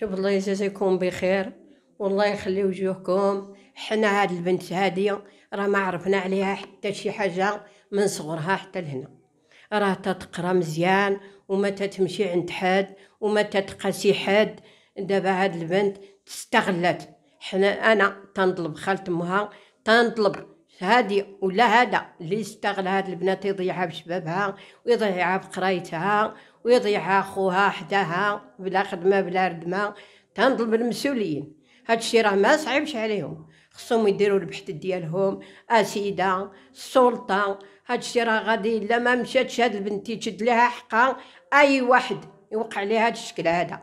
شوف الله يجازيكم بخير والله يخلي وجوهكم حنا هاد البنت هادية راه ما عرفنا عليها حتى شي حاجة من صغرها حتى لهنا راه تتقرا مزيان وما تتمشي عند حد وما تتقاسي حد دابا هاد البنت استغلت حنا انا تنطلب خالت امها تنطلب هادي ولا هذا اللي يستغل هاد البنات يضيعها بشبابها ويضيعها بقرايتها ويضيعها خوها حداها بلا خدمه بلا ردمه تنطلب المسؤولين هادشي راه ما صعيبش عليهم خصهم يديروا البحث ديالهم اسيده السلطه هادشي راه غادي الا ما مشاتش هاد البنت تشد ليها حقها اي واحد يوقع ليها هاد الشكل هذا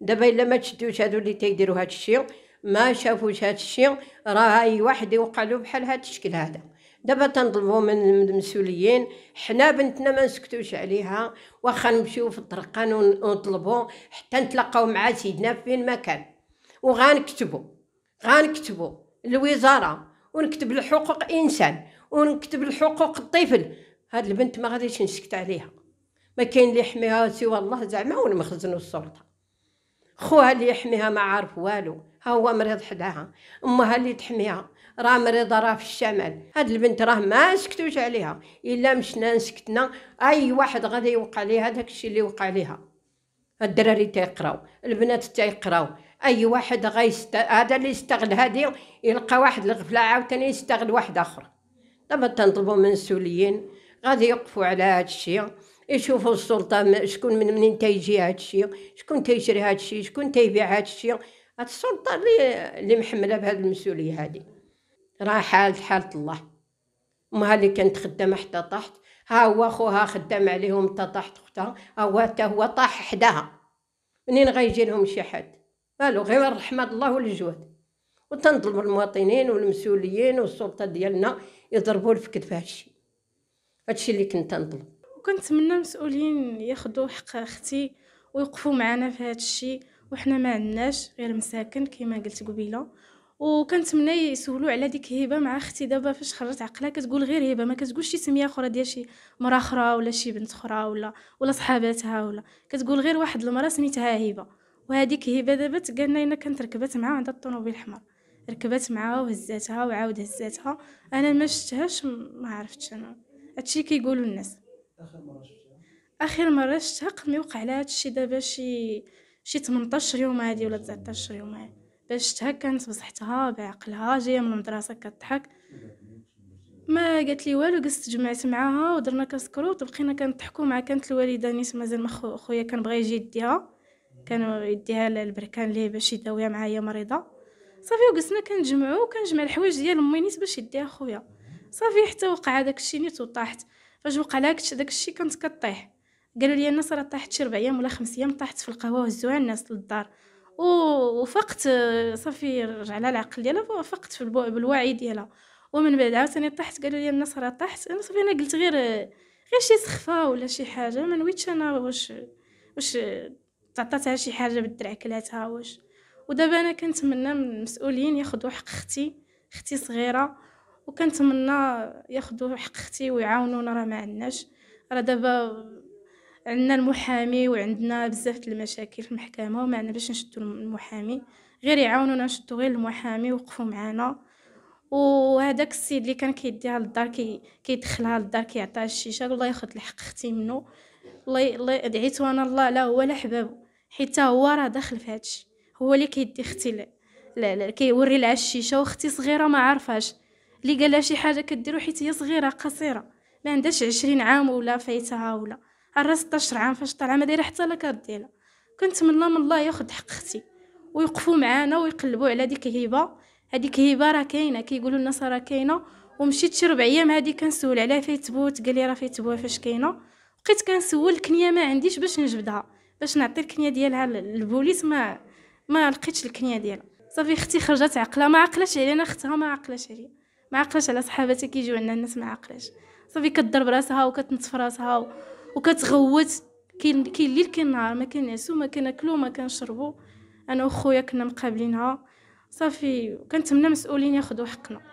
دابا الا ما تشدوش هادو اللي تيديروا هادشي ما شافوش هاد الشيء راه اي واحد يوقع بحال هاد الشكل هذا دابا تنطلبوا من المسؤولين حنا بنتنا ما نسكتوش عليها واخا نمشيو في الطرقان ونطلبوا حتى نتلاقاو مع سيدنا فين ما كان وغنكتبوا غنكتبوا للوزاره ونكتب الحقوق انسان ونكتب الحقوق الطفل هاد البنت ما غاديش نسكت عليها ما كاين اللي يحميها سوى الله زعما والمخزن والسلطه خوها اللي يحميها ما عارف والو ها هو مريض حداها امها اللي تحميها راه مريضه راه في الشمال هاد البنت راه ما سكتوش عليها الا مشنا سكتنا اي واحد غادي يوقع ليها داكشي اللي وقع ليها الدراري تيقراو البنات تيقراو اي واحد غيست هذا اللي يستغل هادي يلقى واحد الغفله عاوتاني يستغل واحد اخر دابا تنطلبوا من المسؤولين غادي يوقفوا على هاد الشيء يشوفوا السلطه شكون من منين تيجي هاد الشيء شكون تيشري هاد الشيء شكون تيبيع هاد الشيء هاد السلطه اللي اللي محمله بهاد المسؤوليه هادي راه حالة حالة الله امها اللي كانت خدامه حتى طاحت ها هو خوها خدام عليهم حتى طاحت ختها ها هو حتى هو طاح حداها منين غيجي لهم شي حد قالوا غير الرحمة الله والجود وتنظلم المواطنين والمسؤولين والسلطه ديالنا يضربوا في في هادشي هادشي اللي كنت تنظلم وكنتمنى المسؤولين ياخذوا حق اختي ويوقفوا معنا في هادشي وحنا ما عندناش غير مساكن كما قلت قبيله وكنتمنى يسولوا على ديك هبه مع اختي دابا فاش خرجت عقلها كتقول غير هبه ما كتقولش شي سميه اخرى ديال شي مرا اخرى ولا شي بنت اخرى ولا ولا صحاباتها ولا كتقول غير واحد المرا سميتها هبه وهذيك هبه دابا تقالنا انا كانت ركبت معها عند الطوموبيل الحمر ركبت معاها وهزاتها وعاود هزاتها انا ما شفتهاش ما عرفتش انا هادشي كيقولوا الناس اخر مره شفتها اخر مره شفتها قمي وقع لها هادشي دابا شي شي 18 يوم هادي ولا 19 يوم هادي باش هكا كانت بصحتها بعقلها جايه من المدرسه كتضحك ما قالت لي والو قست جمعت معاها ودرنا كسكروت وبقينا كنضحكوا مع كانت الوالده نيت مازال ما خويا كان بغا يجي يديها كان يديها للبركان ليه باش يداويها معايا مريضه صافي وقسنا كنجمعو وكنجمع الحوايج ديال امي نيت باش يديها خويا صافي حتى وقع داك الشيء نيت وطاحت فاش وقع لها داك الشيء كطيح قالوا لي الناس راه طاحت شي ربع ايام ولا خمس ايام طاحت في القهوه وهزوها الناس للدار وفقت صافي رجع لها العقل ديالها وفقت في البو... بالوعي ديالها ومن بعد عاوتاني طاحت قالوا لي الناس راه طاحت انا صافي انا قلت غير غير شي سخفه ولا شي حاجه ما نويتش انا واش واش تعطاتها شي حاجه بالدرع كلاتها واش ودابا انا كنتمنى من المسؤولين ياخذوا حق اختي اختي صغيره وكنتمنى ياخذوا حق اختي ويعاونونا راه ما عندناش راه دابا عندنا المحامي وعندنا بزاف المشاكل في المحكمه وما عندنا باش نشدو المحامي غير يعاونونا نشدو غير المحامي وقفوا معنا وهذاك السيد اللي كان كيديها للدار كي كيدخلها للدار كيعطيها الشيشه الله ياخذ الحق اختي منه الله الله دعيت وانا الله لا هو لا حبابو حيت هو راه داخل في هذا هو اللي كيدي اختي لا لا, لا كيوري لها الشيشه واختي صغيره ما عارفاش اللي قال لها شي حاجه كديرو حيت هي صغيره قصيره ما عندهاش عشرين عام ولا فايتها ولا راه 16 عام فاش طالعه ما دايره حتى لا كارت ديالها كنتمنى من الله ياخذ حق اختي ويوقفو معانا ويقلبوا على ديك هبه هذيك هبه راه كاينه كيقولوا الناس راه كاينه ومشيت شي ربع ايام هادي كنسول عليها فيتبوت قال لي راه فيتبوها فاش كاينه بقيت كنسول الكنيه ما عنديش باش نجبدها باش نعطي الكنيه ديالها للبوليس ما ما لقيتش الكنيه ديالها صافي اختي خرجت عقله ما عقلاش علينا اختها ما عقلاش عليا ما عقلاش على صحاباتها كيجيو عندنا الناس ما عقلاش صافي كضرب راسها وكتنتف راسها و... وكتغوت كاين كاين ليل كاين نهار ما كنعسو ما كناكلو ما كنشربو انا وخويا كنا مقابلينها صافي كنتمنى مسؤولين ياخذوا حقنا